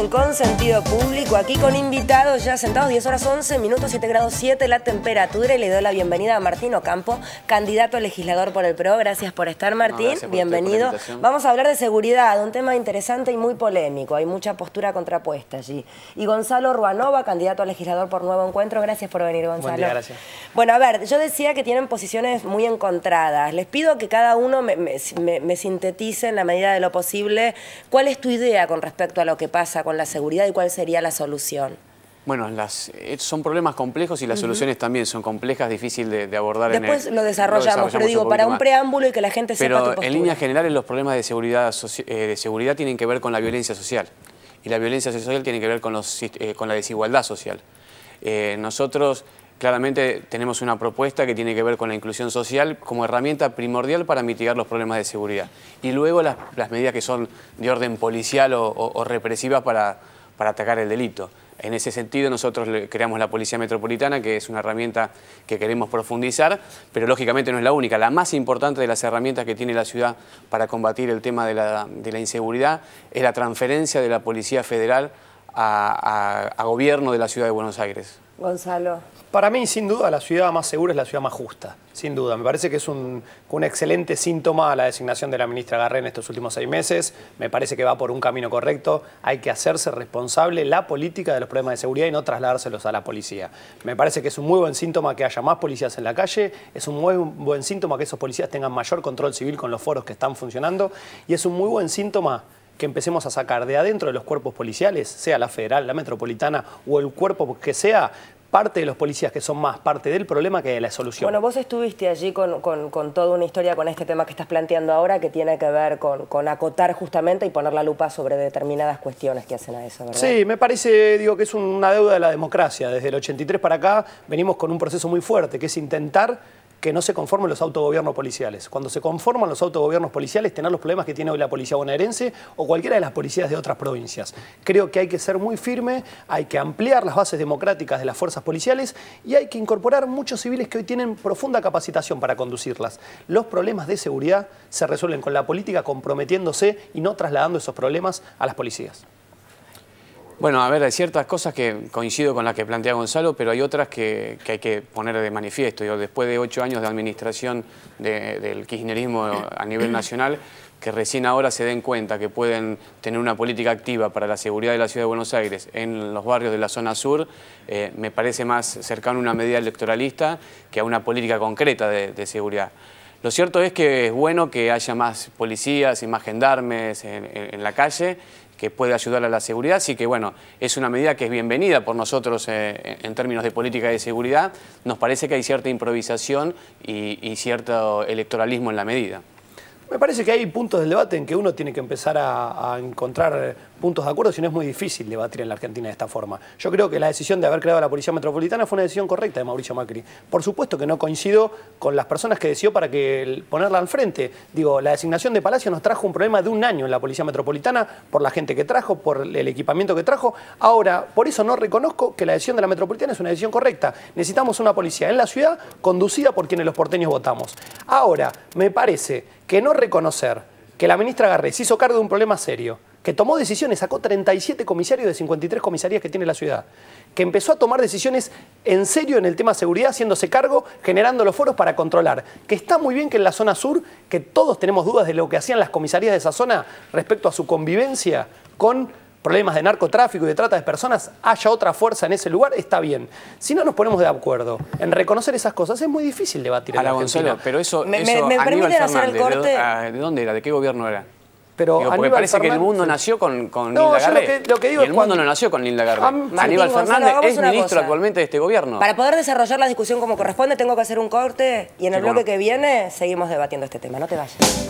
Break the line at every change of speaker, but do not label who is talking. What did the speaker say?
en Consentido Público, aquí con invitados ya sentados, 10 horas 11 minutos, 7 grados 7 la temperatura. Y le doy la bienvenida a Martín Ocampo, candidato a legislador por el PRO. Gracias por estar, Martín. Bienvenido. Vamos a hablar de seguridad, un tema interesante y muy polémico. Hay mucha postura contrapuesta allí. Y Gonzalo Ruanova, candidato a legislador por Nuevo Encuentro. Gracias por venir, Gonzalo. Buen gracias. Bueno, a ver, yo decía que tienen posiciones muy encontradas. Les pido que cada uno me, sintetice en la medida de lo posible cuál es tu idea con respecto a lo que pasa con la seguridad y cuál sería la solución?
Bueno, eh, son problemas complejos y las soluciones también son complejas, difícil de, abordar. Después en el, lo, desarrollamos, lo, desarrollamos, pero digo, para un
preámbulo y que la gente sepa tu en
líneas generales los problemas de seguridad, eh, de seguridad tienen que ver con la violencia social y la violencia social tiene que ver con, los, eh, con la desigualdad social. nosotros Claramente tenemos una propuesta que tiene que ver con la inclusión social como herramienta primordial para mitigar los problemas de seguridad. Y luego las, medidas que son de orden policial o, represiva para, atacar el delito. En ese sentido nosotros creamos la Policía Metropolitana, que es una herramienta que queremos profundizar, pero lógicamente no es la única, la más importante de las herramientas que tiene la ciudad para combatir el tema de la, inseguridad es la transferencia de la Policía Federal a gobierno de la Ciudad de Buenos Aires.
Gonzalo. Para mí, sin duda, la ciudad más segura es la ciudad más justa, sin duda. Me parece que es un, excelente síntoma la designación de la ministra Garré en estos últimos seis meses. Me parece que va por un camino correcto. Hay que hacerse responsable la política de los problemas de seguridad y no trasladárselos a la policía. Me parece que es un muy buen síntoma que haya más policías en la calle, es un muy buen síntoma que esos policías tengan mayor control civil con los foros que están funcionando y es un muy buen síntoma que empecemos a sacar de adentro de los cuerpos policiales, sea la federal, la metropolitana o el cuerpo que sea, parte de los policías que son más parte del problema que de la solución. Bueno, vos estuviste allí con,
toda una historia con este tema que estás planteando ahora que tiene que ver con, con, acotar justamente y poner la lupa sobre determinadas cuestiones que hacen a eso, ¿verdad?
Sí, me parece, digo, que es una deuda de la democracia. Desde el 83 para acá venimos con un proceso muy fuerte, que es intentar que no se conformen los autogobiernos policiales. Cuando se conforman los autogobiernos policiales, tener los problemas que tiene hoy la policía bonaerense o cualquiera de las policías de otras provincias. Creo que hay que ser muy firme, hay que ampliar las bases democráticas de las fuerzas policiales y hay que incorporar muchos civiles que hoy tienen profunda capacitación para conducirlas. Los problemas de seguridad se resuelven con la política comprometiéndose y no trasladando esos problemas a las policías.
Bueno, a ver, hay ciertas cosas que coincido con las que plantea Gonzalo, pero hay otras que, hay que poner de manifiesto. después de ocho años de administración del kirchnerismo a nivel nacional, que recién ahora se den cuenta que pueden tener una política activa para la seguridad de la ciudad de Buenos Aires en los barrios de la zona sur, eh, me parece más cercano a una medida electoralista que a una política concreta de, seguridad. Lo cierto es que es bueno que haya más policías y más gendarmes en la calle que puede ayudar a la seguridad, así que bueno, es una medida que es bienvenida por nosotros eh, en términos de política de seguridad. Nos parece que hay cierta improvisación y cierto electoralismo en la medida.
Me parece que hay puntos del debate en que uno tiene que empezar a, encontrar puntos de acuerdo, si no es muy difícil debatir en la Argentina de esta forma. Yo creo que la decisión de haber creado la Policía Metropolitana fue una decisión correcta de Mauricio Macri. Por supuesto que no coincido con las personas que decidió para que ponerla al frente. Digo, la designación de Palacio nos trajo un problema de un año en la Policía Metropolitana por la gente que trajo, por el equipamiento que trajo. Ahora, por eso no reconozco que la decisión de la Metropolitana es una decisión correcta. Necesitamos una policía en la ciudad conducida por quienes los porteños votamos. Ahora, me parece que no reconocer que la ministra Garrés se hizo cargo de un problema serio, que tomó decisiones, sacó 37 comisarios de 53 comisarías que tiene la ciudad, que empezó a tomar decisiones en serio en el tema de seguridad, haciéndose cargo, generando los foros para controlar. Que está muy bien que en la zona sur, que todos tenemos dudas de lo que hacían las comisarías de esa zona respecto a su convivencia con problemas de narcotráfico y de trata de personas, haya otra fuerza en ese lugar, está bien. Si no nos ponemos de acuerdo en reconocer esas cosas, es muy difícil debatir en la Gonzalo, pero eso... ¿Me, eso hacer el corte? Ah,
¿De, dónde era? ¿De qué gobierno era? Pero me parece que el mundo nació con, con no, Linda que, lo que digo y el mundo no nació con Linda Aníbal Fernández es ministro actualmente de este gobierno. Para
poder desarrollar la discusión como corresponde, tengo que hacer un corte y en el bloque que viene seguimos debatiendo este tema. No te vayas.